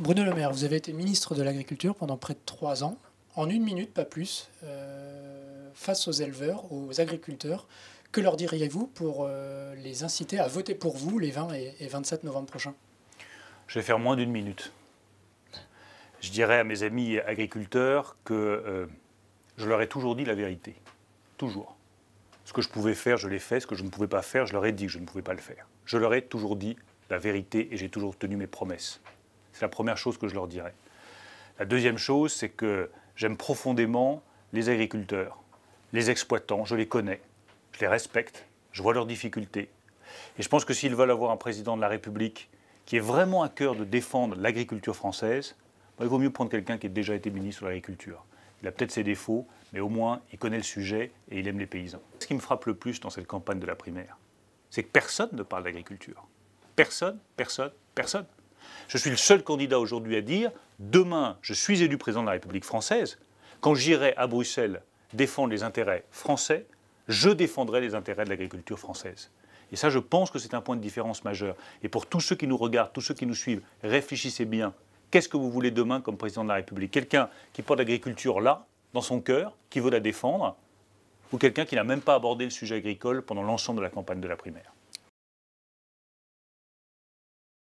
Bruno Le Maire, vous avez été ministre de l'Agriculture pendant près de trois ans. En une minute, pas plus, euh, face aux éleveurs, aux agriculteurs, que leur diriez-vous pour euh, les inciter à voter pour vous les 20 et, 27 novembre prochains Je vais faire moins d'une minute. Je dirais à mes amis agriculteurs que euh, je leur ai toujours dit la vérité. Toujours. Ce que je pouvais faire, je l'ai fait. Ce que je ne pouvais pas faire, je leur ai dit que je ne pouvais pas le faire. Je leur ai toujours dit la vérité et j'ai toujours tenu mes promesses. C'est la première chose que je leur dirais. La deuxième chose, c'est que j'aime profondément les agriculteurs, les exploitants, je les connais, je les respecte, je vois leurs difficultés. Et je pense que s'ils veulent avoir un président de la République qui est vraiment à cœur de défendre l'agriculture française, bah, il vaut mieux prendre quelqu'un qui a déjà été ministre de l'Agriculture. Il a peut-être ses défauts, mais au moins il connaît le sujet et il aime les paysans. Ce qui me frappe le plus dans cette campagne de la primaire, c'est que personne ne parle d'agriculture. Personne, personne, personne. Je suis le seul candidat aujourd'hui à dire demain, je suis élu président de la République française. Quand j'irai à Bruxelles défendre les intérêts français, je défendrai les intérêts de l'agriculture française. Et ça, je pense que c'est un point de différence majeur. Et pour tous ceux qui nous regardent, tous ceux qui nous suivent, réfléchissez bien. Qu'est-ce que vous voulez demain comme président de la République Quelqu'un qui porte l'agriculture là, dans son cœur, qui veut la défendre, ou quelqu'un qui n'a même pas abordé le sujet agricole pendant l'ensemble de la campagne de la primaire